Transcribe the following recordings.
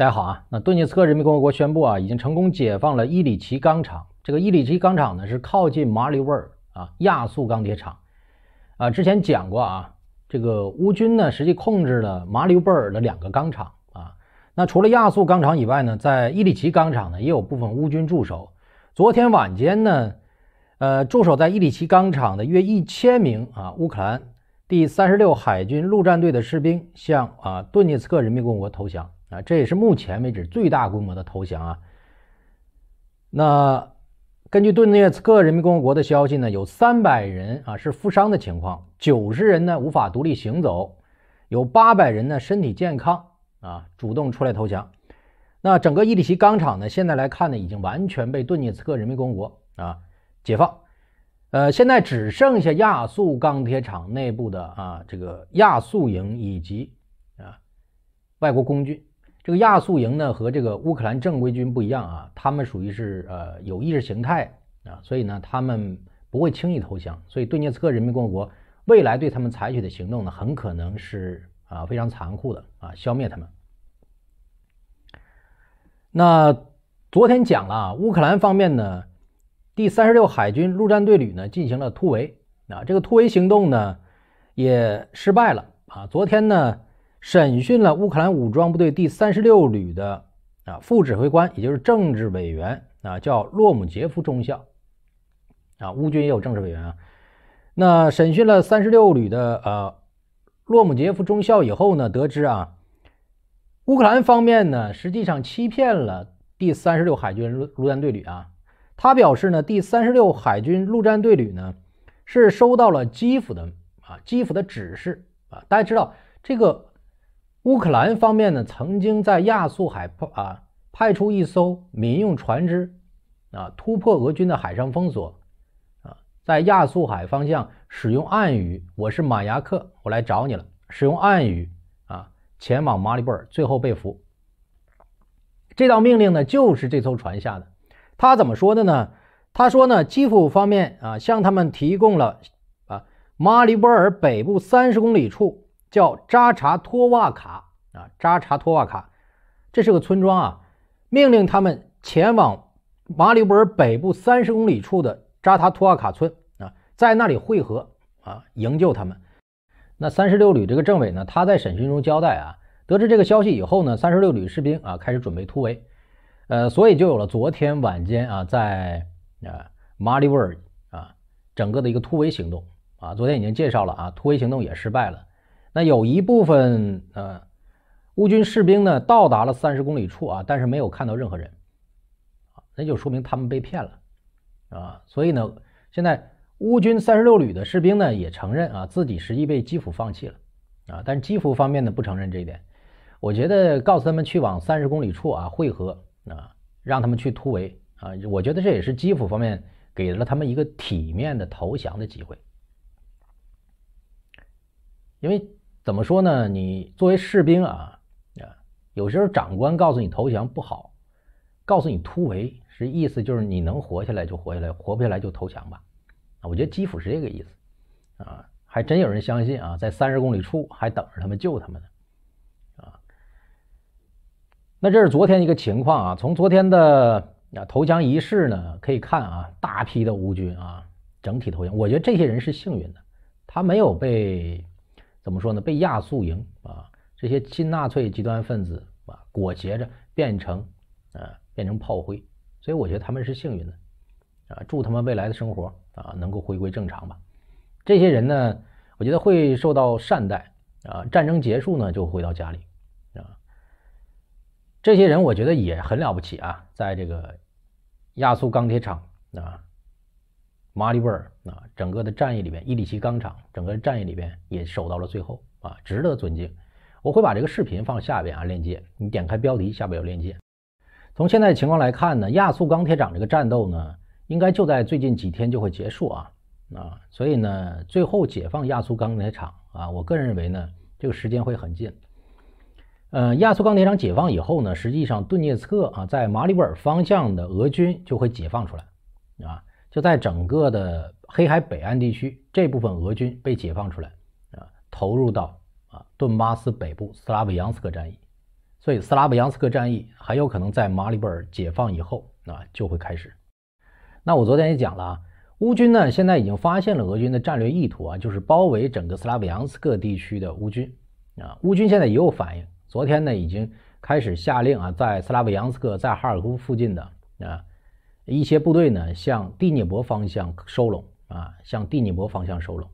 大家好啊！那顿涅茨克人民共和国宣布啊，已经成功解放了伊里奇钢厂。这个伊里奇钢厂呢，是靠近马里乌尔啊亚速钢铁厂啊。之前讲过啊，这个乌军呢实际控制了马里乌波尔的两个钢厂啊。那除了亚速钢厂以外呢，在伊里奇钢厂呢也有部分乌军驻守。昨天晚间呢，呃，驻守在伊里奇钢厂的约一千名啊乌克兰第三十六海军陆战队的士兵向啊顿涅茨克人民共和国投降。啊，这也是目前为止最大规模的投降啊。那根据顿涅茨克人民共和国的消息呢，有三百人啊是负伤的情况，九十人呢无法独立行走，有八百人呢身体健康啊主动出来投降。那整个伊里奇钢厂呢，现在来看呢，已经完全被顿涅茨克人民共和国啊解放。呃，现在只剩下亚速钢铁厂内部的啊这个亚速营以及啊外国工军。这个亚速营呢和这个乌克兰正规军不一样啊，他们属于是呃有意识形态啊，所以呢他们不会轻易投降，所以顿涅茨克人民共和国未来对他们采取的行动呢很可能是啊非常残酷的啊消灭他们。那昨天讲了乌克兰方面呢第三十六海军陆战队旅呢进行了突围啊，这个突围行动呢也失败了啊，昨天呢。审讯了乌克兰武装部队第三十六旅的啊副指挥官，也就是政治委员啊，叫洛姆杰夫中校。啊，乌军也有政治委员啊。那审讯了三十六旅的呃洛姆杰夫中校以后呢，得知啊乌克兰方面呢实际上欺骗了第三十六海军陆陆战队旅啊。他表示呢，第三十六海军陆战队旅呢是收到了基辅的啊基辅的指示啊。大家知道这个。乌克兰方面呢，曾经在亚速海派啊派出一艘民用船只啊，突破俄军的海上封锁啊，在亚速海方向使用暗语：“我是马牙克，我来找你了。”使用暗语啊，前往马里布尔，最后被俘。这道命令呢，就是这艘船下的。他怎么说的呢？他说呢，基辅方面啊向他们提供了啊马里布尔北部三十公里处。叫扎查托瓦卡啊，扎查托瓦卡，这是个村庄啊。命令他们前往马里布尔北部三十公里处的扎查托瓦卡村啊，在那里汇合啊，营救他们。那三十六旅这个政委呢，他在审讯中交代啊，得知这个消息以后呢，三十六旅士兵啊开始准备突围，呃，所以就有了昨天晚间啊，在啊马里布尔啊整个的一个突围行动啊。昨天已经介绍了啊，突围行动也失败了。那有一部分呃，乌军士兵呢到达了三十公里处啊，但是没有看到任何人，啊，那就说明他们被骗了，啊，所以呢，现在乌军三十六旅的士兵呢也承认啊，自己实际被基辅放弃了，啊，但是基辅方面呢不承认这一点，我觉得告诉他们去往三十公里处啊汇合啊，让他们去突围啊，我觉得这也是基辅方面给了他们一个体面的投降的机会，因为。怎么说呢？你作为士兵啊啊，有时候长官告诉你投降不好，告诉你突围是意思就是你能活下来就活下来，活不下来就投降吧。啊，我觉得基辅是这个意思啊，还真有人相信啊，在三十公里处还等着他们救他们呢啊。那这是昨天一个情况啊，从昨天的啊投降仪式呢可以看啊，大批的乌军啊整体投降，我觉得这些人是幸运的，他没有被。怎么说呢？被亚速营啊，这些亲纳粹极端分子啊裹挟着变成，啊变成炮灰，所以我觉得他们是幸运的，啊祝他们未来的生活啊能够回归正常吧。这些人呢，我觉得会受到善待，啊战争结束呢就回到家里，啊这些人我觉得也很了不起啊，在这个亚速钢铁厂，啊。马里布尔啊，整个的战役里面，伊里奇钢厂整个战役里边也守到了最后啊，值得尊敬。我会把这个视频放下边啊，链接你点开标题下边有链接。从现在情况来看呢，亚速钢铁厂这个战斗呢，应该就在最近几天就会结束啊啊，所以呢，最后解放亚速钢铁厂啊，我个人认为呢，这个时间会很近。嗯，亚速钢铁厂解放以后呢，实际上顿涅茨克啊，在马里布尔方向的俄军就会解放出来啊。就在整个的黑海北岸地区，这部分俄军被解放出来，啊，投入到啊顿巴斯北部斯拉维扬斯克战役，所以斯拉维扬斯克战役很有可能在马里布尔解放以后啊就会开始。那我昨天也讲了啊，乌军呢现在已经发现了俄军的战略意图啊，就是包围整个斯拉维扬斯克地区的乌军，啊，乌军现在也有反应，昨天呢已经开始下令啊，在斯拉维扬斯克在哈尔科夫附近的啊。一些部队呢，向第聂伯方向收拢啊，向第聂伯方向收拢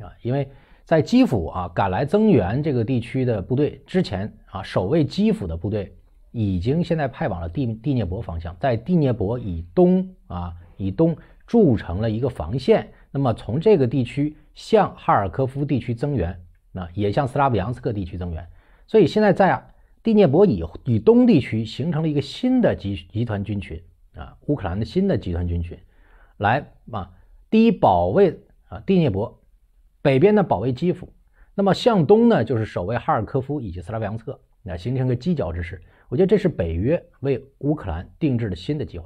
啊，因为在基辅啊赶来增援这个地区的部队之前啊，守卫基辅的部队已经现在派往了第第聂伯方向，在第聂伯以东啊以东筑成了一个防线。那么从这个地区向哈尔科夫地区增援，那也向斯拉夫扬斯克地区增援，所以现在在啊。第聂伯以以东地区形成了一个新的集集团军群。啊，乌克兰的新的集团军群，来啊，第一保卫啊，第聂伯北边的保卫基辅，那么向东呢就是守卫哈尔科夫以及斯拉维扬策，那形成个犄角之势。我觉得这是北约为乌克兰定制的新的计划。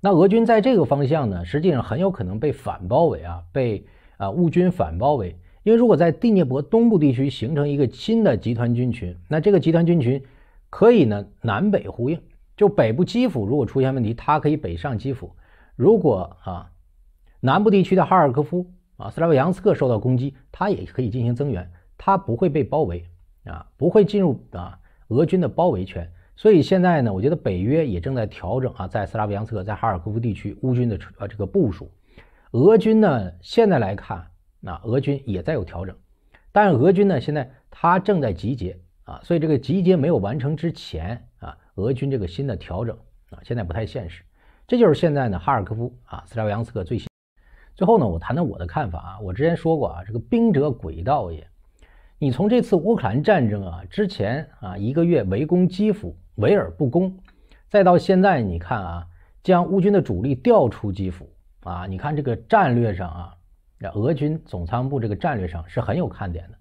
那俄军在这个方向呢，实际上很有可能被反包围啊，被啊乌军反包围，因为如果在第聂伯东部地区形成一个新的集团军群，那这个集团军群可以呢南北呼应。就北部基辅如果出现问题，它可以北上基辅；如果啊南部地区的哈尔科夫啊、斯拉维扬斯克受到攻击，它也可以进行增援，它不会被包围啊，不会进入啊俄军的包围圈。所以现在呢，我觉得北约也正在调整啊，在斯拉维扬斯克、在哈尔科夫地区，乌军的呃这个部署，俄军呢现在来看，那俄军也在有调整，但是俄军呢现在他正在集结啊，所以这个集结没有完成之前啊。俄军这个新的调整啊，现在不太现实。这就是现在呢，哈尔科夫啊，斯拉维扬斯克最新。最后呢，我谈谈我的看法啊。我之前说过啊，这个兵者诡道也。你从这次乌克兰战争啊之前啊一个月围攻基辅，围而不攻，再到现在你看啊，将乌军的主力调出基辅啊，你看这个战略上啊，那俄军总参谋部这个战略上是很有看点的。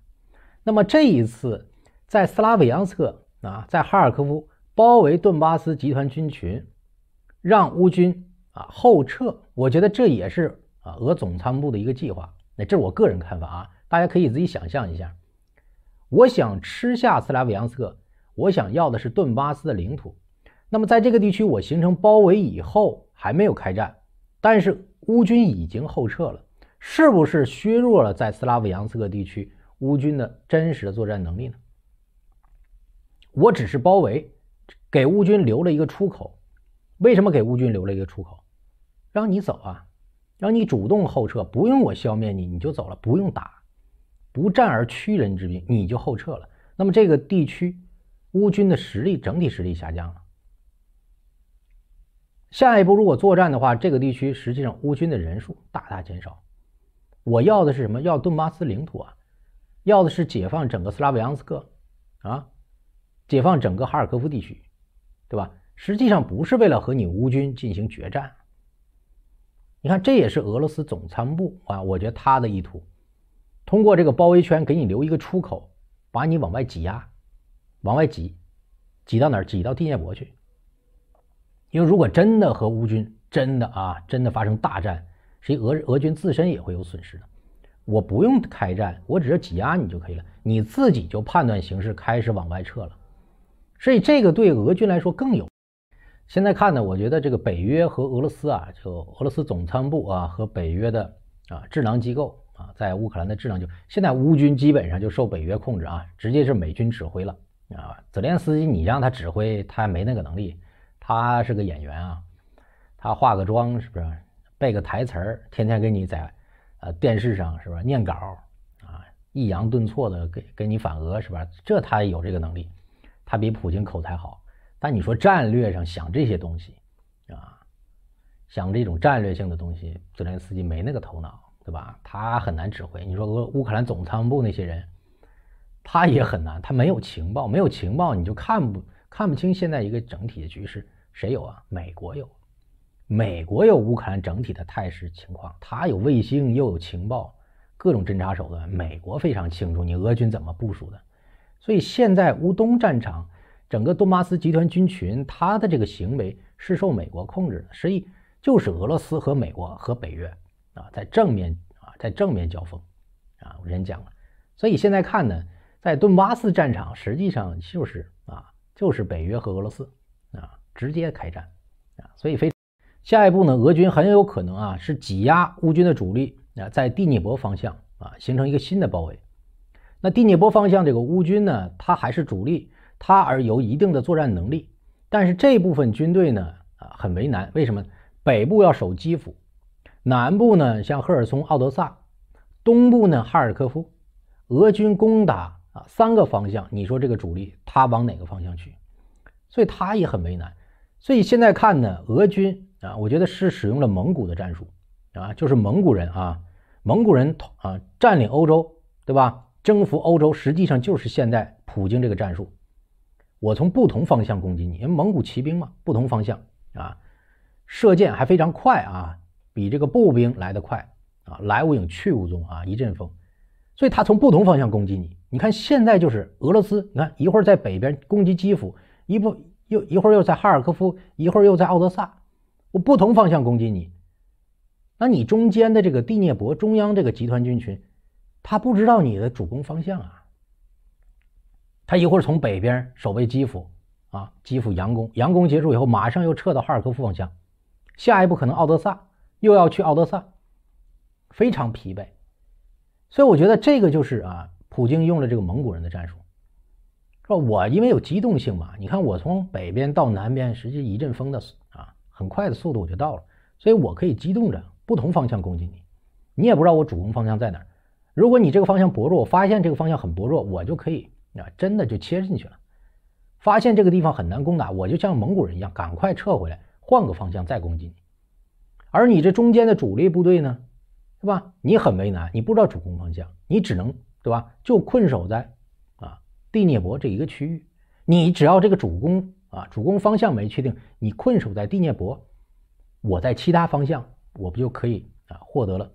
那么这一次在斯拉维扬斯克啊，在哈尔科夫。包围顿巴斯集团军群，让乌军啊后撤，我觉得这也是啊俄总参谋部的一个计划。那这是我个人看法啊，大家可以自己想象一下。我想吃下斯拉维扬斯克，我想要的是顿巴斯的领土。那么在这个地区，我形成包围以后，还没有开战，但是乌军已经后撤了，是不是削弱了在斯拉维扬斯克地区乌军的真实作战能力呢？我只是包围。给乌军留了一个出口，为什么给乌军留了一个出口？让你走啊，让你主动后撤，不用我消灭你，你就走了，不用打，不战而屈人之兵，你就后撤了。那么这个地区，乌军的实力整体实力下降了。下一步如果作战的话，这个地区实际上乌军的人数大大减少。我要的是什么？要顿巴斯领土啊，要的是解放整个斯拉维扬斯克，啊，解放整个哈尔科夫地区。对吧？实际上不是为了和你乌军进行决战。你看，这也是俄罗斯总参谋部啊，我觉得他的意图，通过这个包围圈给你留一个出口，把你往外挤压，往外挤，挤到哪儿？挤到地下伯去。因为如果真的和乌军真的啊，真的发生大战，实际俄俄军自身也会有损失的。我不用开战，我只是挤压你就可以了，你自己就判断形势，开始往外撤了。所以这个对俄军来说更有。现在看呢，我觉得这个北约和俄罗斯啊，就俄罗斯总参谋部啊和北约的啊智囊机构啊，在乌克兰的智囊就现在乌军基本上就受北约控制啊，直接是美军指挥了啊。泽连斯基你让他指挥，他没那个能力，他是个演员啊，他化个妆是不是背个台词儿，天天给你在呃电视上是不是念稿啊，抑扬顿挫的给给你反俄是吧？这他有这个能力。他比普京口才好，但你说战略上想这些东西，啊，想这种战略性的东西，泽连斯基没那个头脑，对吧？他很难指挥。你说俄乌克兰总参谋部那些人，他也很难，他没有情报，没有情报你就看不看不清现在一个整体的局势。谁有啊？美国有，美国有乌克兰整体的态势情况，他有卫星，又有情报，各种侦察手段，美国非常清楚你俄军怎么部署的。所以现在乌东战场，整个顿巴斯集团军群，他的这个行为是受美国控制的，实际就是俄罗斯和美国和北约，啊，在正面啊，在正面交锋，啊，我人讲了，所以现在看呢，在顿巴斯战场实际上就是啊，就是北约和俄罗斯啊直接开战啊，所以非下一步呢，俄军很有可能啊是挤压乌军的主力啊，在第聂伯方向啊形成一个新的包围。那第聂波方向这个乌军呢，他还是主力，他而有一定的作战能力，但是这部分军队呢，啊很为难。为什么？北部要守基辅，南部呢像赫尔松、奥德萨，东部呢哈尔科夫，俄军攻打啊三个方向，你说这个主力他往哪个方向去？所以他也很为难。所以现在看呢，俄军啊，我觉得是使用了蒙古的战术啊，就是蒙古人啊，蒙古人啊占领欧洲，对吧？征服欧洲实际上就是现在普京这个战术。我从不同方向攻击你，因为蒙古骑兵嘛，不同方向啊，射箭还非常快啊，比这个步兵来得快啊，来无影去无踪啊，一阵风。所以他从不同方向攻击你。你看现在就是俄罗斯，你看一会儿在北边攻击基辅，一不又一会儿又在哈尔科夫，一会儿又在奥德萨，我不同方向攻击你。那你中间的这个第聂伯中央这个集团军群。他不知道你的主攻方向啊，他一会儿从北边守卫基辅啊，基辅佯攻，佯攻结束以后马上又撤到哈尔科夫方向，下一步可能奥德萨又要去奥德萨，非常疲惫，所以我觉得这个就是啊，普京用了这个蒙古人的战术，说我因为有机动性嘛，你看我从北边到南边，实际一阵风的啊，很快的速度我就到了，所以我可以机动着不同方向攻击你，你也不知道我主攻方向在哪儿。如果你这个方向薄弱，我发现这个方向很薄弱，我就可以啊，真的就切进去了。发现这个地方很难攻打，我就像蒙古人一样，赶快撤回来，换个方向再攻击你。而你这中间的主力部队呢，是吧？你很为难，你不知道主攻方向，你只能对吧？就困守在啊地涅伯这一个区域。你只要这个主攻啊主攻方向没确定，你困守在地涅伯，我在其他方向我不就可以啊获得了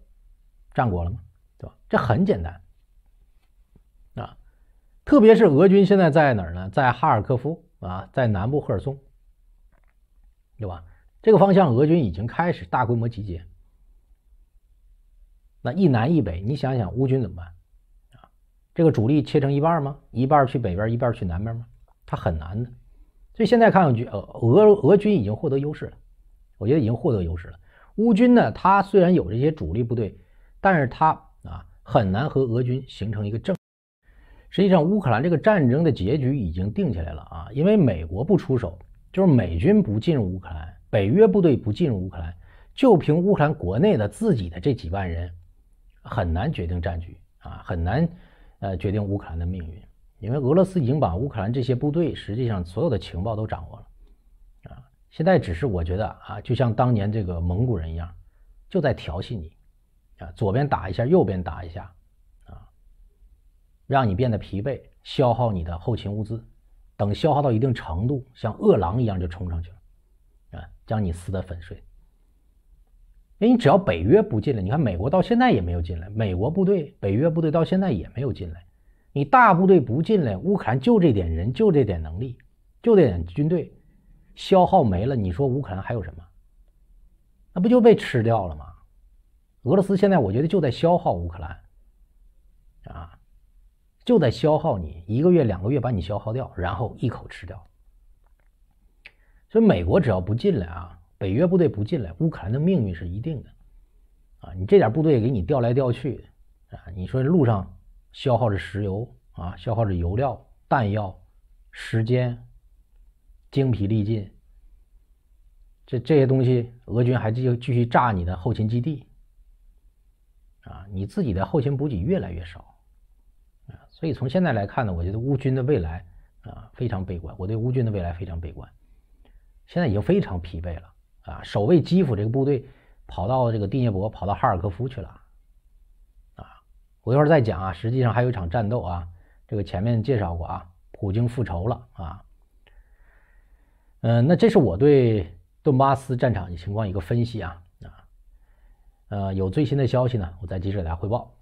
战果了吗？对吧？这很简单啊！特别是俄军现在在哪儿呢？在哈尔科夫啊，在南部赫尔松，对吧？这个方向，俄军已经开始大规模集结。那一南一北，你想想，乌军怎么办啊？这个主力切成一半吗？一半去北边，一半去南边吗？它很难的。所以现在看，上去，呃，俄俄军已经获得优势了，我觉得已经获得优势了。乌军呢，它虽然有这些主力部队，但是它。很难和俄军形成一个正。实际上，乌克兰这个战争的结局已经定下来了啊！因为美国不出手，就是美军不进入乌克兰，北约部队不进入乌克兰，就凭乌克兰国内的自己的这几万人，很难决定战局啊，很难呃决定乌克兰的命运。因为俄罗斯已经把乌克兰这些部队，实际上所有的情报都掌握了啊。现在只是我觉得啊，就像当年这个蒙古人一样，就在调戏你。啊，左边打一下，右边打一下，啊，让你变得疲惫，消耗你的后勤物资，等消耗到一定程度，像饿狼一样就冲上去了，啊，将你撕得粉碎。哎，你只要北约不进来，你看美国到现在也没有进来，美国部队、北约部队到现在也没有进来，你大部队不进来，乌克兰就这点人，就这点能力，就这点军队，消耗没了，你说乌克兰还有什么？那不就被吃掉了吗？俄罗斯现在我觉得就在消耗乌克兰，啊，就在消耗你一个月两个月把你消耗掉，然后一口吃掉。所以美国只要不进来啊，北约部队不进来，乌克兰的命运是一定的，啊，你这点部队给你调来调去，啊，你说路上消耗着石油啊，消耗着油料、弹药、时间，精疲力尽，这这些东西，俄军还继续继续炸你的后勤基地。啊，你自己的后勤补给越来越少，啊，所以从现在来看呢，我觉得乌军的未来啊非常悲观，我对乌军的未来非常悲观，现在已经非常疲惫了，啊，守卫基辅这个部队跑到这个第聂伯，跑到哈尔科夫去了，啊，我一会儿再讲啊，实际上还有一场战斗啊，这个前面介绍过啊，普京复仇了啊，嗯，那这是我对顿巴斯战场的情况一个分析啊。呃，有最新的消息呢，我再及时给大家汇报。